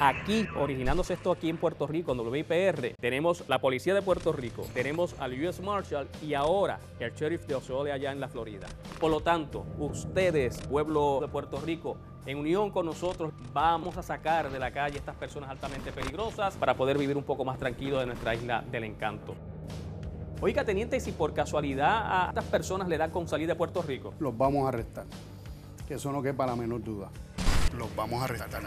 aquí, originándose esto aquí en Puerto Rico, en WIPR, tenemos la policía de Puerto Rico, tenemos al US Marshal y ahora el sheriff de Osceola allá en la Florida. Por lo tanto, ustedes, pueblo de Puerto Rico, en unión con nosotros vamos a sacar de la calle estas personas altamente peligrosas para poder vivir un poco más tranquilo de nuestra isla del encanto. Oiga, teniente, si por casualidad a estas personas le dan con salir de Puerto Rico. Los vamos a arrestar. Que eso no quede para la menor duda. Los vamos a arrestar.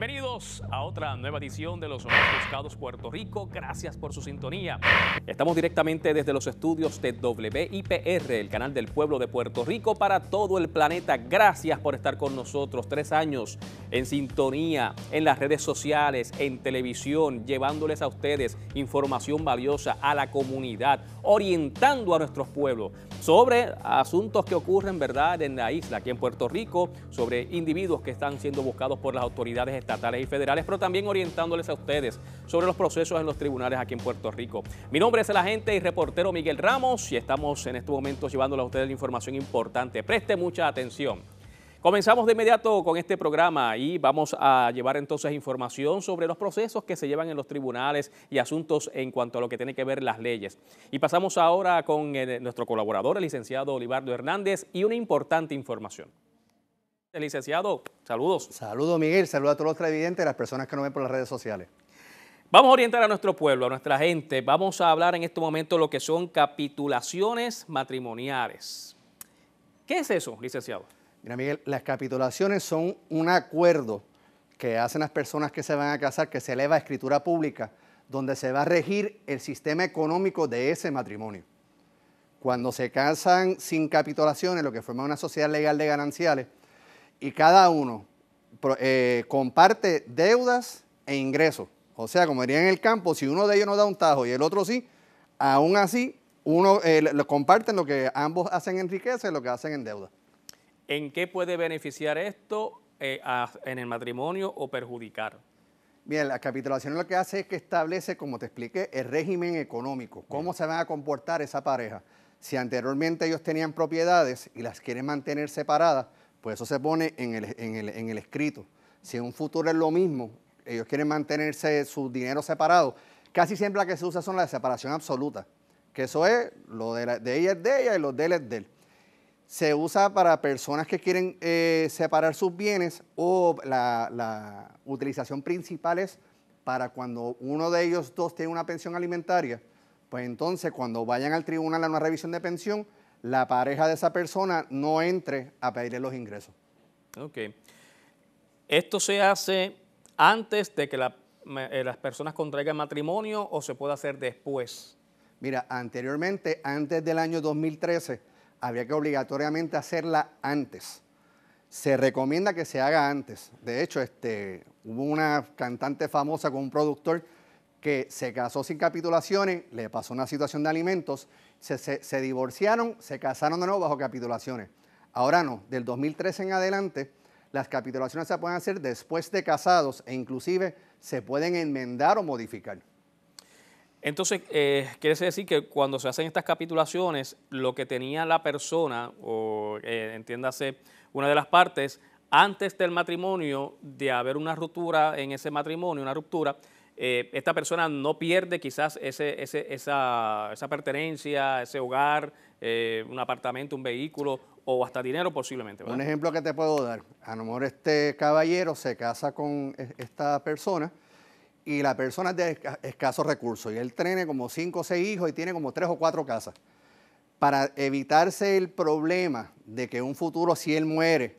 Bienvenidos a otra nueva edición de Los Hombres Buscados Puerto Rico. Gracias por su sintonía. Estamos directamente desde los estudios de WIPR, el canal del pueblo de Puerto Rico para todo el planeta. Gracias por estar con nosotros tres años en sintonía, en las redes sociales, en televisión, llevándoles a ustedes información valiosa a la comunidad, orientando a nuestros pueblos sobre asuntos que ocurren, ¿verdad?, en la isla, aquí en Puerto Rico, sobre individuos que están siendo buscados por las autoridades estatales y federales, pero también orientándoles a ustedes sobre los procesos en los tribunales aquí en Puerto Rico. Mi nombre es el agente y reportero Miguel Ramos y estamos en estos momentos llevándoles a ustedes la información importante. Preste mucha atención. Comenzamos de inmediato con este programa y vamos a llevar entonces información sobre los procesos que se llevan en los tribunales y asuntos en cuanto a lo que tiene que ver las leyes. Y pasamos ahora con eh, nuestro colaborador, el licenciado Olivardo Hernández, y una importante información. Licenciado, saludos. Saludos, Miguel. Saludos a todos los televidentes, las personas que nos ven por las redes sociales. Vamos a orientar a nuestro pueblo, a nuestra gente. Vamos a hablar en este momento de lo que son capitulaciones matrimoniales. ¿Qué es eso, licenciado? Mira, Miguel, las capitulaciones son un acuerdo que hacen las personas que se van a casar, que se eleva a escritura pública, donde se va a regir el sistema económico de ese matrimonio. Cuando se casan sin capitulaciones, lo que forma una sociedad legal de gananciales, y cada uno eh, comparte deudas e ingresos. O sea, como diría en el campo, si uno de ellos no da un tajo y el otro sí, aún así uno eh, lo comparten lo que ambos hacen en riqueza y lo que hacen en deuda. ¿En qué puede beneficiar esto eh, en el matrimonio o perjudicar? Bien, la capitulación lo que hace es que establece, como te expliqué, el régimen económico, cómo se van a comportar esa pareja. Si anteriormente ellos tenían propiedades y las quieren mantener separadas, pues eso se pone en el, escrito. Si en un futuro es lo mismo, ellos quieren mantenerse su dinero separado. Casi siempre la que se usa son la de separación absoluta, que eso es lo de, ella es de ella y lo de él es de él. Se usa para personas que quieren eh, separar sus bienes o la, la utilización principal es para cuando uno de ellos dos tiene una pensión alimentaria, pues entonces cuando vayan al tribunal a una revisión de pensión, la pareja de esa persona no entre a pedirle los ingresos. Ok. ¿Esto se hace antes de que eh, las personas contraigan matrimonio o se puede hacer después? Mira, anteriormente, antes del año 2013, había que obligatoriamente hacerla antes. Se recomienda que se haga antes. De hecho, este, hubo una cantante famosa con un productor que se casó sin capitulaciones, le pasó una situación de alimentos, se, se, divorciaron, se casaron de nuevo bajo capitulaciones. Ahora no, del 2013 en adelante, las capitulaciones se pueden hacer después de casados e inclusive se pueden enmendar o modificar. Entonces, eh, quiere decir que cuando se hacen estas capitulaciones, lo que tenía la persona, o eh, entiéndase, una de las partes, antes del matrimonio, de haber una ruptura en ese matrimonio, una ruptura, eh, esta persona no pierde quizás ese, esa, pertenencia, ese hogar, eh, un apartamento, un vehículo o hasta dinero posiblemente. Un ejemplo que te puedo dar, a lo mejor este caballero se casa con e, esta persona y la persona es de escasos recursos y él tiene como cinco o seis hijos y tiene como tres o cuatro casas. Para evitarse el problema de que un futuro si él muere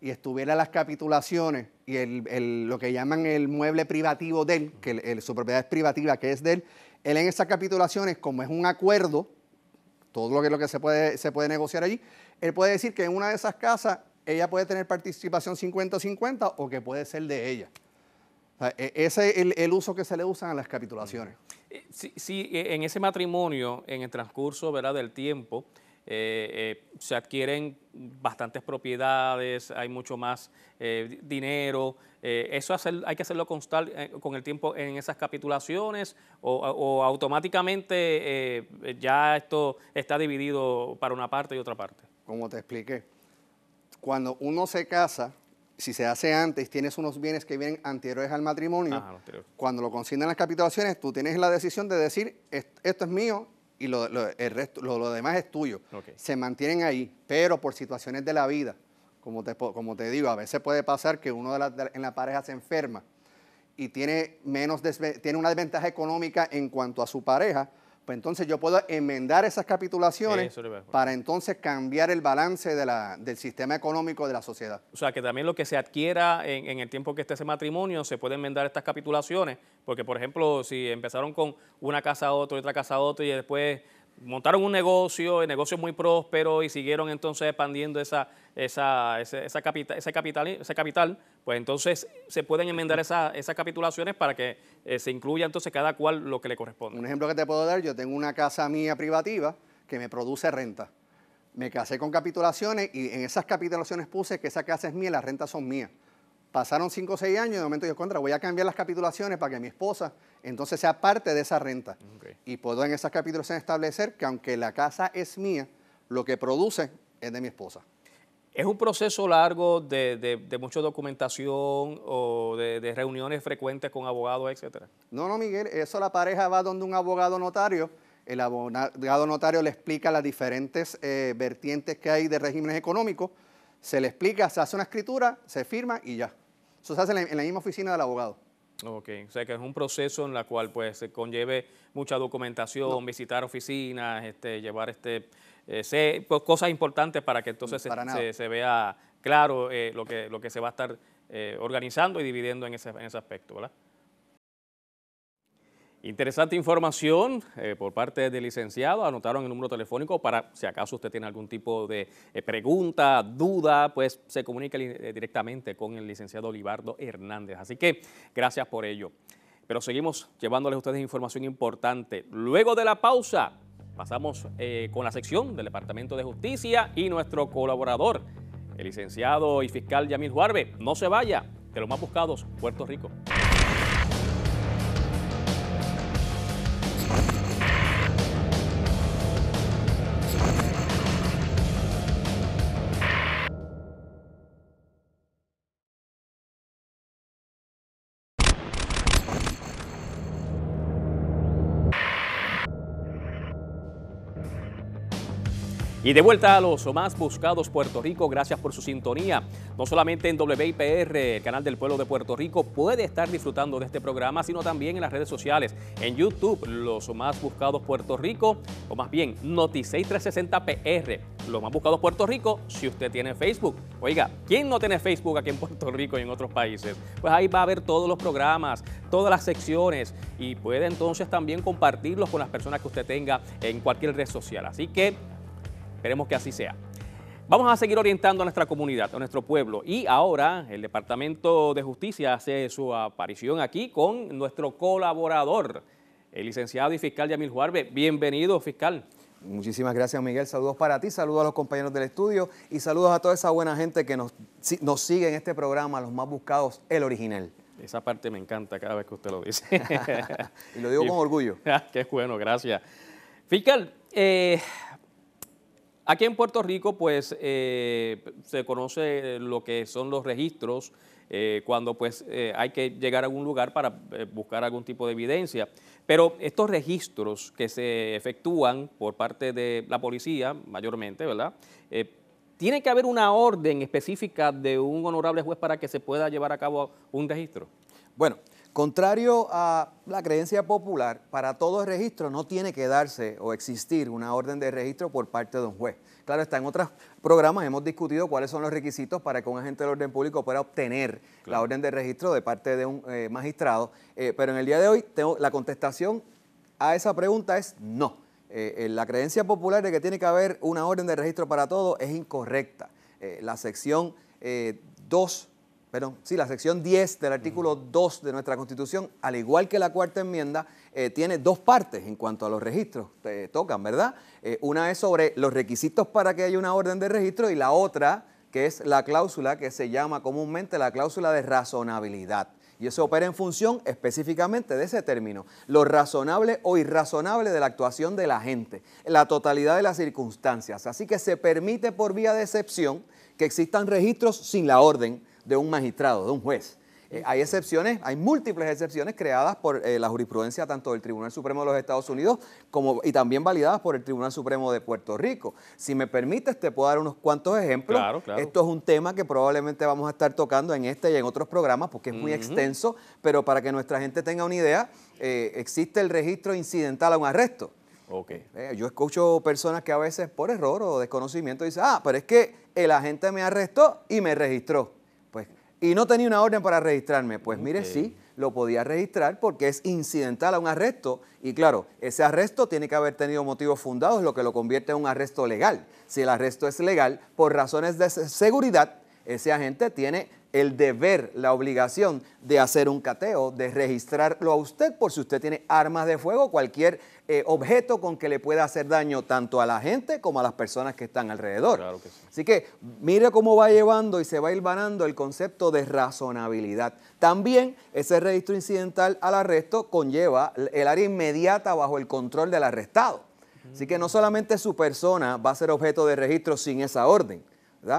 y estuviera las capitulaciones, y lo que llaman el mueble privativo de él, que su propiedad es privativa, que es de él, él en esas capitulaciones, como es un acuerdo, todo lo que, lo que se, puede, se puede negociar allí, él puede decir que en una de esas casas ella puede tener participación 50-50 o que puede ser de ella. E, ese es el, uso que se le usa a las capitulaciones. Eh, sí, e, en ese matrimonio, en el transcurso ¿verdad? del tiempo, eh, eh, se adquieren bastantes propiedades, hay mucho más eh, dinero. ¿Eso hay que hacerlo constar con el tiempo en esas capitulaciones o, automáticamente ya esto está dividido para una parte y otra parte? Como te expliqué, cuando uno se casa, si se hace antes, tienes unos bienes que vienen anteriores al matrimonio. Cuando lo consignan las capitulaciones, tú tienes la decisión de decir, esto es mío y lo, el resto, lo, demás es tuyo. Se mantienen ahí, pero por situaciones de la vida, como te, como te digo, a veces puede pasar que uno de, en la pareja se enferma y tiene, menos tiene una desventaja económica en cuanto a su pareja, pues entonces yo puedo enmendar esas capitulaciones para entonces cambiar el balance del sistema económico de la sociedad. O sea, que también lo que se adquiera en, en, el tiempo que esté ese matrimonio, se puede enmendar estas capitulaciones, porque por ejemplo, si empezaron con una casa a otra, otra casa a otra, y después montaron un negocio, un negocio muy próspero y siguieron entonces expandiendo esa, capital, ese, capital, pues entonces se pueden enmendar esas, esas capitulaciones para que eh, se incluya entonces cada cual lo que le corresponde. Un ejemplo que te puedo dar, yo tengo una casa mía privativa que me produce renta. Me casé con capitulaciones y en esas capitulaciones puse que esa casa es mía y las rentas son mías. Pasaron 5 o 6 años y de momento yo contra, voy a cambiar las capitulaciones para que mi esposa entonces sea parte de esa renta. Y puedo en esas capitulaciones establecer que aunque la casa es mía, lo que produce es de mi esposa. ¿Es un proceso largo de, mucha documentación o de, reuniones frecuentes con abogados, etcétera? No, no, Miguel, eso la pareja va donde un abogado notario, el abogado notario le explica las diferentes eh, vertientes que hay de regímenes económicos, se le explica, se hace una escritura, se firma y ya. Eso se hace en la, misma oficina del abogado. Ok, o sea que es un proceso en el cual pues se conlleve mucha documentación, visitar oficinas, este, llevar este, eh, pues, cosas importantes para que entonces se, vea claro eh, lo, que, lo que se va a estar eh, organizando y dividiendo en ese, en ese aspecto, ¿verdad? Interesante información eh, por parte del licenciado. Anotaron el número telefónico para si acaso usted tiene algún tipo de eh, pregunta, duda, pues se comunica eh, directamente con el licenciado Olivardo Hernández. Así que gracias por ello. Pero seguimos llevándoles a ustedes información importante. Luego de la pausa, pasamos con la sección del Departamento de Justicia y nuestro colaborador, el licenciado y fiscal Yamil Juarbe. No se vaya, de los más buscados, Puerto Rico. Y de vuelta a los más buscados Puerto Rico, gracias por su sintonía. No solamente en WIPR, canal del pueblo de Puerto Rico, puede estar disfrutando de este programa, sino también en las redes sociales, en YouTube, los más buscados Puerto Rico, o más bien noticias 360 PR, los más buscados Puerto Rico, si usted tiene Facebook. Oiga, ¿quién no tiene Facebook aquí en Puerto Rico y en otros países? Pues ahí va a ver todos los programas, todas las secciones y puede entonces también compartirlos con las personas que usted tenga en cualquier red social. Así que Esperemos que así sea. Vamos a seguir orientando a nuestra comunidad, a nuestro pueblo. Y ahora el Departamento de Justicia hace su aparición aquí con nuestro colaborador, el licenciado y fiscal Yamil Juarbe. Bienvenido, fiscal. Muchísimas gracias, Miguel. Saludos para ti, saludos a los compañeros del estudio y saludos a toda esa buena gente que nos, nos sigue en este programa, los más buscados, el original. Esa parte me encanta cada vez que usted lo dice. y lo digo con orgullo. Qué bueno, gracias. Fiscal, eh, Aquí en Puerto Rico, pues, eh, se conoce lo que son los registros eh, cuando, pues, eh, hay que llegar a algún lugar para buscar algún tipo de evidencia. Pero estos registros que se efectúan por parte de la policía, mayormente, ¿verdad?, ¿Tiene que haber una orden específica de un honorable juez para que se pueda llevar a cabo un registro? Bueno, Contrario a la creencia popular, para todo registro no tiene que darse o existir una orden de registro por parte de un juez. Claro, está en otros programas, hemos discutido cuáles son los requisitos para que un agente del orden público pueda obtener la orden de registro de parte de un eh, magistrado, eh, pero en el día de hoy la contestación a esa pregunta es no. Eh, la creencia popular de que tiene que haber una orden de registro para todo es incorrecta. la sección 2 perdón, sí, la sección 10 del artículo 2 de nuestra Constitución, al igual que la cuarta enmienda, eh, tiene dos partes en cuanto a los registros. Te tocan, ¿verdad? Eh, una es sobre los requisitos para que haya una orden de registro y la otra, que es la cláusula que se llama comúnmente la cláusula de razonabilidad. Y eso opera en función específicamente de ese término, lo razonable o irrazonable de la actuación de la gente, la totalidad de las circunstancias. Así que se permite por vía de excepción que existan registros sin la orden de un magistrado, de un juez. Eh, hay excepciones, hay múltiples excepciones creadas por eh, la jurisprudencia tanto del Tribunal Supremo de los Estados Unidos como, y también validadas por el Tribunal Supremo de Puerto Rico. Si me permites, te puedo dar unos cuantos ejemplos. Esto es un tema que probablemente vamos a estar tocando en este y en otros programas porque es muy extenso, pero para que nuestra gente tenga una idea, eh, existe el registro incidental a un arresto. yo escucho personas que a veces por error o desconocimiento dicen, ah, pero es que el agente me arrestó y me registró y no tenía una orden para registrarme. Pues mire, sí, lo podía registrar porque es incidental a un arresto. Y claro, ese arresto tiene que haber tenido motivos fundados, lo que lo convierte en un arresto legal. Si el arresto es legal, por razones de seguridad, ese agente tiene el deber, la obligación de hacer un cateo, de registrarlo a usted por si usted tiene armas de fuego, cualquier eh, objeto con que le pueda hacer daño tanto a la gente como a las personas que están alrededor. Así que mire cómo va llevando y se va hilvanando el concepto de razonabilidad. También ese registro incidental al arresto conlleva el área inmediata bajo el control del arrestado. Así que no mm. solamente su persona va a ser objeto de registro sin esa orden.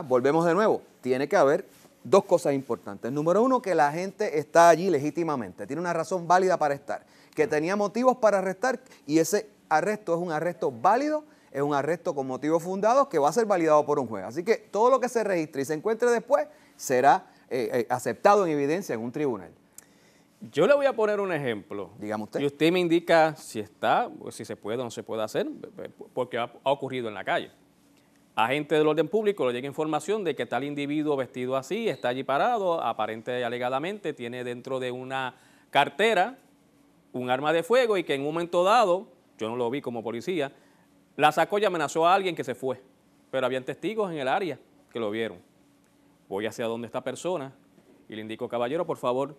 Volvemos de nuevo, tiene que haber dos cosas importantes. Número uno, que la gente está allí legítimamente, tiene una razón válida para estar que tenía motivos para arrestar y ese arresto es un arresto válido, es un arresto con motivos fundados que va a ser validado por un juez. Así que todo lo que se registre y se encuentre después será eh, eh, aceptado en evidencia en un tribunal. Yo le voy a poner un ejemplo. Digamos usted. Y usted me indica si está, si se puede o no se puede hacer, eh, porque ha, ocurrido en la calle. Agente del orden público le llega información de que tal individuo vestido así está allí parado, aparente y alegadamente, tiene dentro de una cartera un arma de fuego y que en un momento dado, yo no lo vi como policía, la sacó y amenazó a alguien que se fue, pero habían testigos en el área que lo vieron. Voy hacia donde esta persona y le indico, caballero, por favor,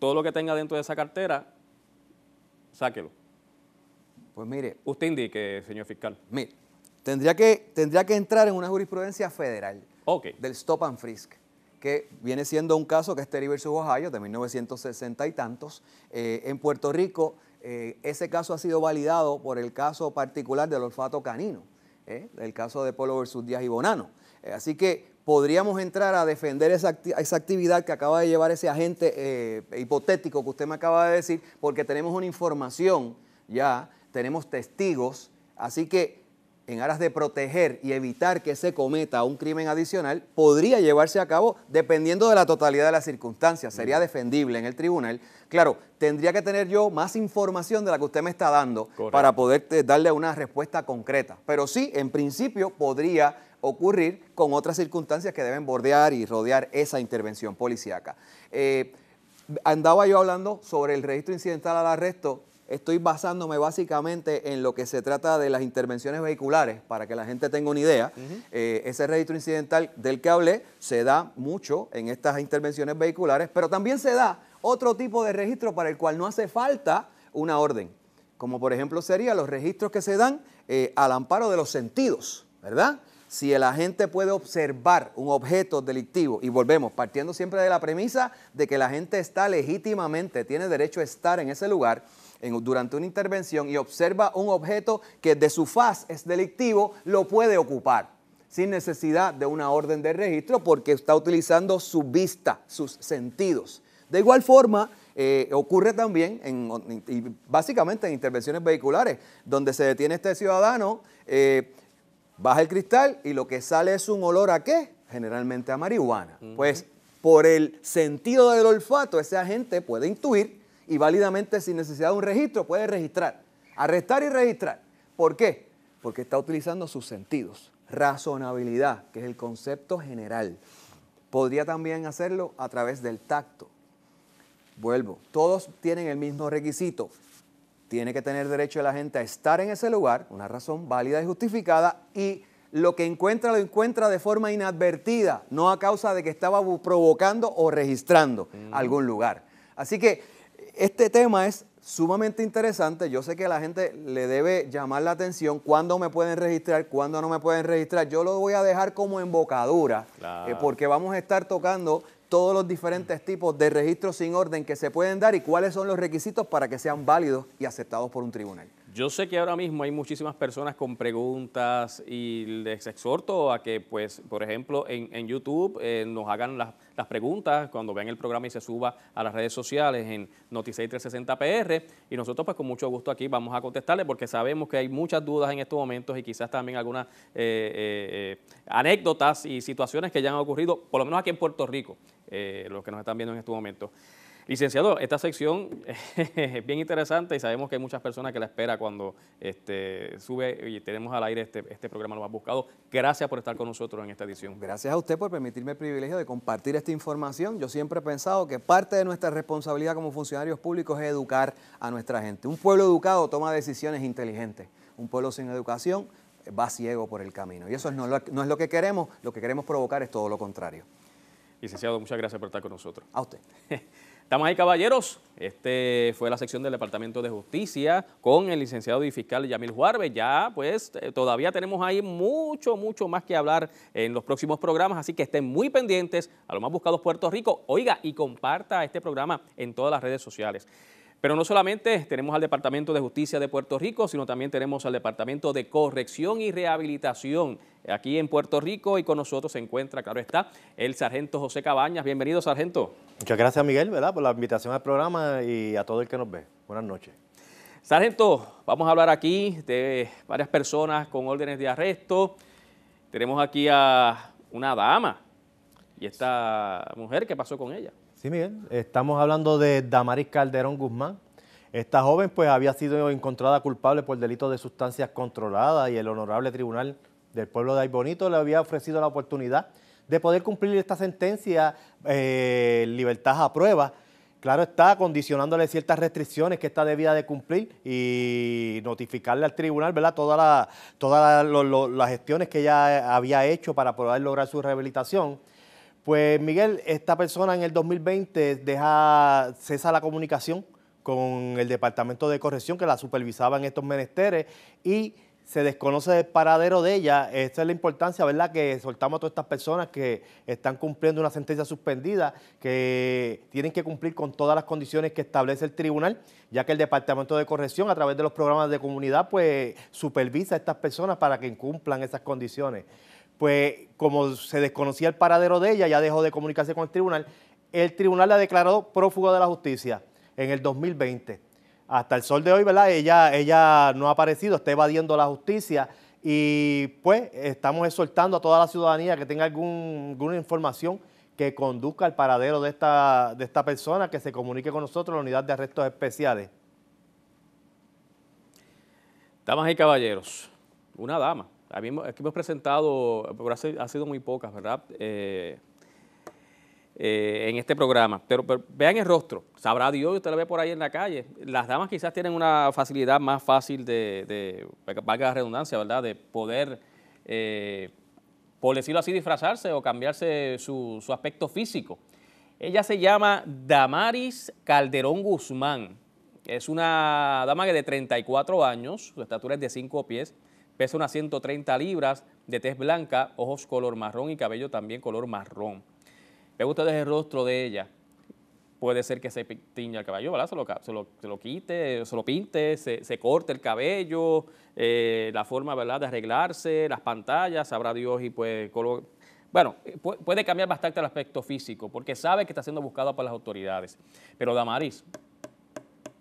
todo lo que tenga dentro de esa cartera, sáquelo. Pues mire. Usted indique, señor fiscal. Mire, tendría que, tendría que entrar en una jurisprudencia federal del stop and frisk que viene siendo un caso que es Terry versus Ohio de 1960 y tantos. Eh, en Puerto Rico, eh, ese caso ha sido validado por el caso particular del olfato canino, eh, el caso de Polo versus Díaz y Bonano. así que podríamos entrar a defender esa, esa, actividad que acaba de llevar ese agente hipotético que usted me acaba de decir, porque tenemos una información ya, tenemos testigos, así que en aras de proteger y evitar que se cometa un crimen adicional, podría llevarse a cabo dependiendo de la totalidad de las circunstancias. Sería defendible en el tribunal. Claro, tendría que tener yo más información de la que usted me está dando para poder eh, darle una respuesta concreta. Pero sí, en principio podría ocurrir con otras circunstancias que deben bordear y rodear esa intervención policíaca. Eh, andaba yo hablando sobre el registro incidental al arresto estoy basándome básicamente en lo que se trata de las intervenciones vehiculares, para que la gente tenga una idea. Eh, ese registro incidental del que hablé se da mucho en estas intervenciones vehiculares, pero también se da otro tipo de registro para el cual no hace falta una orden, como por ejemplo serían los registros que se dan eh, al amparo de los sentidos, ¿verdad? si el agente puede observar un objeto delictivo, y volvemos, partiendo siempre de la premisa de que la gente está legítimamente, tiene derecho a estar en ese lugar, durante una intervención y observa un objeto que de su faz es delictivo, lo puede ocupar sin necesidad de una orden de registro porque está utilizando su vista, sus sentidos. De igual forma, eh, ocurre también en, básicamente en intervenciones vehiculares, donde se detiene este ciudadano, eh, baja el cristal y lo que sale es un olor a qué? Generalmente a marihuana. Pues por el sentido del olfato, ese agente puede intuir y válidamente sin necesidad de un registro puede registrar, arrestar y registrar. ¿Por qué? Porque está utilizando sus sentidos. Razonabilidad, que es el concepto general. Podría también hacerlo a través del tacto. Vuelvo, todos tienen el mismo requisito. Tiene que tener derecho la gente a estar en ese lugar, una razón válida y justificada, y lo que encuentra lo encuentra de forma inadvertida, no a causa de que estaba provocando o registrando mm. algún lugar. Así que este tema es sumamente interesante. Yo sé que a la gente le debe llamar la atención cuándo me pueden registrar, cuándo no me pueden registrar. Yo lo voy a dejar como embocadura, eh, porque vamos a estar tocando todos los diferentes tipos de registros sin orden que se pueden dar y cuáles son los requisitos para que sean válidos y aceptados por un tribunal. Yo sé que ahora mismo hay muchísimas personas con preguntas y les exhorto a que, pues, por ejemplo, en, YouTube eh, nos hagan las, preguntas cuando vean el programa y se suba a las redes sociales en noti 360 pr y nosotros, pues, con mucho gusto aquí vamos a contestarle porque sabemos que hay muchas dudas en estos momentos y quizás también algunas eh, eh, anécdotas y situaciones que ya han ocurrido, por lo menos aquí en Puerto Rico, los que nos están viendo en estos momentos. Licenciado, esta sección es bien interesante y sabemos que hay muchas personas que la espera cuando este, sube y tenemos al aire este, este, programa Lo Más Buscado. Gracias por estar con nosotros en esta edición. Gracias a usted por permitirme el privilegio de compartir esta información. Yo siempre he pensado que parte de nuestra responsabilidad como funcionarios públicos es educar a nuestra gente. Un pueblo educado toma decisiones inteligentes. Un pueblo sin educación eh, va ciego por el camino. Y eso no es lo que queremos. Lo que queremos provocar es todo lo contrario. Licenciado, muchas gracias por estar con nosotros. A usted. Estamos ahí caballeros, este fue la sección del Departamento de Justicia con el licenciado y fiscal Yamil Juarbe. Ya, pues, eh, todavía tenemos ahí mucho, mucho más que hablar en los próximos programas, así que estén muy pendientes a lo más buscados Puerto Rico. Oiga, y comparta este programa en todas las redes sociales. Pero no solamente tenemos al Departamento de Justicia de Puerto Rico, sino también tenemos al Departamento de Corrección y Rehabilitación aquí en Puerto Rico y con nosotros se encuentra, claro está, el sargento José Cabañas. Bienvenido, sargento. Muchas gracias, Miguel, ¿verdad? por la invitación al programa y a todo el que nos ve. Buenas noches. Sargento, vamos a hablar aquí de varias personas con órdenes de arresto. Tenemos aquí a una dama y esta mujer, ¿qué pasó con ella? Sí, Miguel, estamos hablando de Damaris Calderón Guzmán. Esta joven pues había sido encontrada culpable por delito de sustancias controladas y el honorable tribunal del pueblo de Aybonito le había ofrecido la oportunidad de poder cumplir esta sentencia, eh, libertad a prueba. Claro está, condicionándole ciertas restricciones que está debida de cumplir y notificarle al tribunal, ¿verdad? Todas las gestiones que ella había hecho para poder lograr su rehabilitación. Pues Miguel, esta persona en el 2020 deja, cesa la comunicación con el Departamento de Corrección que la supervisaba en estos menesteres y se desconoce el paradero de ella. Esta es la importancia, ¿verdad? Que soltamos a todas estas personas que están cumpliendo una sentencia suspendida, que tienen que cumplir con todas las condiciones que establece el tribunal, ya que el Departamento de Corrección, a través de los programas de comunidad, pues supervisa a estas personas para que cumplan esas condiciones. Pues como se desconocía el paradero de ella, ya dejó de comunicarse con el tribunal, el tribunal la ha declarado de la justicia en el 2020 hasta el sol de hoy, ¿verdad? Ella, ella no ha aparecido, está evadiendo la justicia. Y pues estamos exhortando a toda la ciudadanía que tenga algún, alguna información que conduzca al paradero de esta, de esta persona, que se comunique con nosotros, la unidad de arrestos especiales. Damas y caballeros, una dama. Aquí hemos presentado, pero ha sido muy pocas, ¿verdad? Eh, eh, en este programa. Pero, vean el rostro, sabrá Dios, usted lo ve por ahí en la calle. Las damas quizás tienen una facilidad más fácil de, de valga la redundancia, ¿verdad?, de poder, eh, por decirlo así, disfrazarse o cambiarse su, aspecto físico. Ella se llama Damaris Calderón Guzmán. Es una dama que de 34 años, su estatura es de 5 pies, pesa unas 130 libras, de tez blanca, ojos color marrón y cabello también color marrón. Ve ustedes el rostro de ella. Puede ser que se tiña el cabello, ¿verdad? Se lo, se lo quite, se lo pinte, se, se corte el cabello, eh, la forma, ¿verdad?, de arreglarse, las pantallas, sabrá Dios y pues... Bueno, puede cambiar bastante el aspecto físico porque sabe que está siendo buscado por las autoridades. Pero Damaris,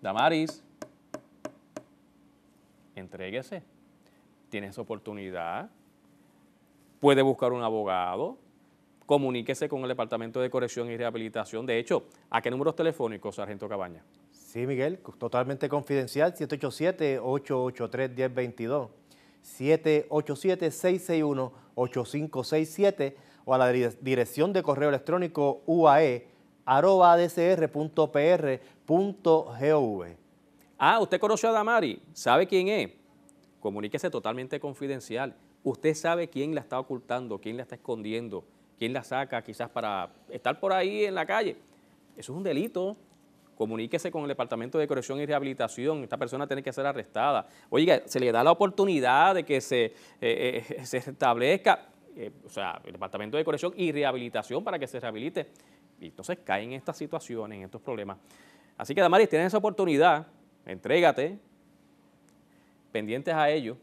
Damaris, entréguese. esa oportunidad. Puede buscar un abogado, comuníquese con el Departamento de Corrección y Rehabilitación. De hecho, ¿a qué números telefónicos, Sargento Cabaña? Sí, Miguel, totalmente confidencial, 787-883-1022, 787-661-8567 o a la dirección de correo electrónico uae Ah, usted conoció a Damari, sabe quién es. Comuníquese totalmente confidencial. Usted sabe quién la está ocultando, quién la está escondiendo quién la saca quizás para estar por ahí en la calle. Eso es un delito. Comuníquese con el Departamento de Corrección y Rehabilitación. Esta persona tiene que ser arrestada. Oiga, se le da la oportunidad de que se, eh, eh, se establezca, eh, o sea, el Departamento de Corrección y Rehabilitación para que se rehabilite. Y entonces caen en estas situaciones, en estos problemas. Así que, Damaris, tienes esa oportunidad, entrégate, pendientes a ello.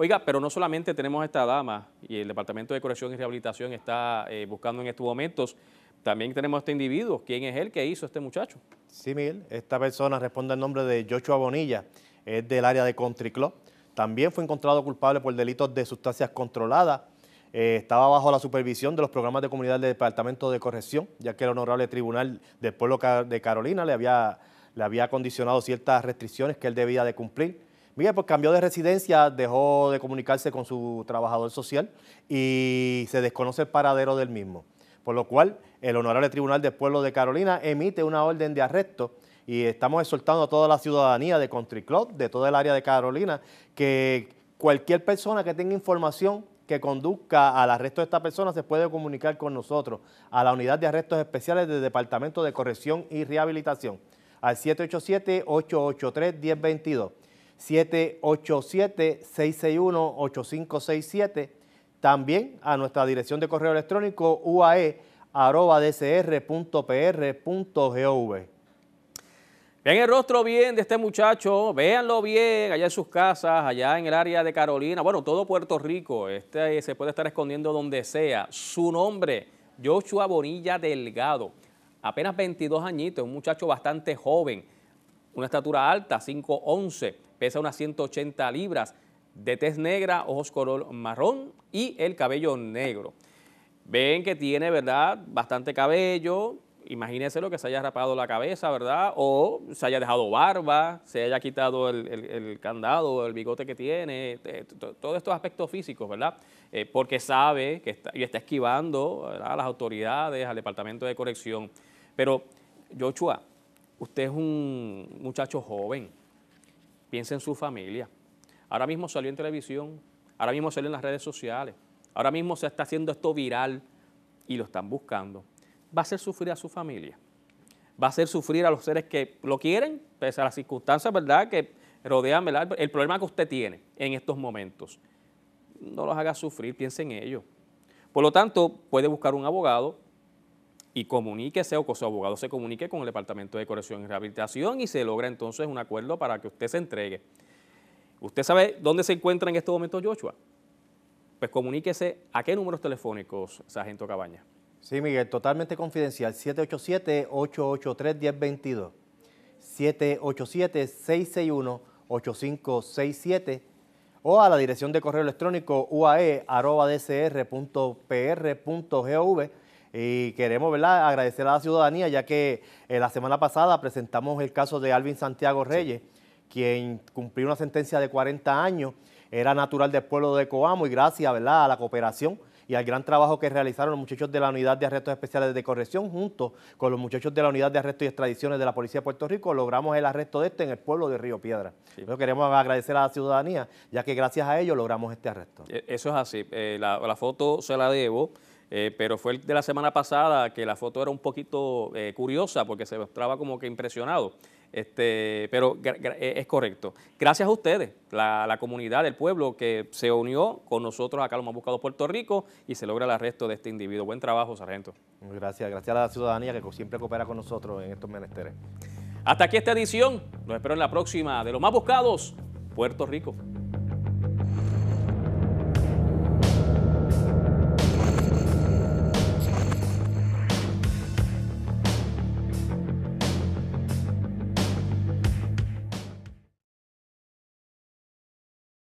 Oiga, pero no solamente tenemos a esta dama y el Departamento de Corrección y Rehabilitación está eh, buscando en estos momentos, también tenemos a este individuo. ¿Quién es él que hizo este muchacho? Sí, Miguel, esta persona responde al nombre de Joshua Bonilla, es del área de Country También fue encontrado culpable por delitos de sustancias controladas. Eh, estaba bajo la supervisión de los programas de comunidad del Departamento de Corrección, ya que el Honorable Tribunal del Pueblo de Carolina le había, le había condicionado ciertas restricciones que él debía de cumplir Bien, pues cambió de residencia, dejó de comunicarse con su trabajador social y se desconoce el paradero del mismo. Por lo cual, el Honorable Tribunal del Pueblo de Carolina emite una orden de arresto y estamos exhortando a toda la ciudadanía de Country Club, de toda el área de Carolina, que cualquier persona que tenga información que conduzca al arresto de esta persona se puede comunicar con nosotros a la unidad de arrestos especiales del Departamento de Corrección y Rehabilitación al 787-883-1022. 787-661-8567. También a nuestra dirección de correo electrónico uae.dcr.pr.gov. Vean el rostro bien de este muchacho, véanlo bien allá en sus casas, allá en el área de Carolina, bueno, todo Puerto Rico, este se puede estar escondiendo donde sea. Su nombre, Joshua Bonilla Delgado, apenas 22 añitos, un muchacho bastante joven una estatura alta, 5'11, pesa unas 180 libras, de tez negra, ojos color marrón y el cabello negro. Ven que tiene, ¿verdad?, bastante cabello, imagínense lo que se haya rapado la cabeza, ¿verdad?, o se haya dejado barba, se haya quitado el, candado, el bigote que tiene, eh, todos estos aspectos físicos, ¿verdad?, eh, porque sabe que está, y está esquivando a las autoridades, al Departamento de Corrección. Pero, Joshua, Usted es un muchacho joven, piensa en su familia. Ahora mismo salió en televisión, ahora mismo salió en las redes sociales, ahora mismo se está haciendo esto viral y lo están buscando. Va a hacer sufrir a su familia, va a hacer sufrir a los seres que lo quieren, pese a las circunstancias, ¿verdad?, que rodean el problema que usted tiene en estos momentos. No los haga sufrir, piense en ellos. Por lo tanto, puede buscar un abogado, y comuníquese o su abogado se comunique con el Departamento de Corrección y Rehabilitación y se logra entonces un acuerdo para que usted se entregue. ¿Usted sabe dónde se encuentra en estos momentos Joshua? Pues comuníquese a qué números telefónicos, Sargento Cabaña. Sí, Miguel, totalmente confidencial, 787-883-1022, 787-661-8567 o a la dirección de correo electrónico uae.dcr.pr.gov y queremos ¿verdad? agradecer a la ciudadanía, ya que eh, la semana pasada presentamos el caso de Alvin Santiago Reyes, quien cumplió una sentencia de 40 años, era natural del pueblo de Coamo y gracias ¿verdad? a la cooperación y al gran trabajo que realizaron los muchachos de la Unidad de Arrestos Especiales de Corrección junto con los muchachos de la Unidad de Arrestos y Extradiciones de la Policía de Puerto Rico, logramos el arresto de este en el pueblo de Río Piedra. queremos agradecer a la ciudadanía, ya que gracias a ellos logramos este arresto. E, eso es así. Eh, la foto se la debo eh, pero fue el de la semana pasada que la foto era un poquito eh, curiosa porque se mostraba como que impresionado. Este, pero eh, es correcto. Gracias a ustedes, la, la, comunidad, el pueblo que se unió con nosotros acá, Los Más Buscados Puerto Rico, y se logra el arresto de este individuo. Buen trabajo, sargento. Gracias, gracias a la ciudadanía que siempre coopera con nosotros en estos menesteres. Hasta aquí esta edición. nos espero en la próxima de los más buscados, Puerto Rico.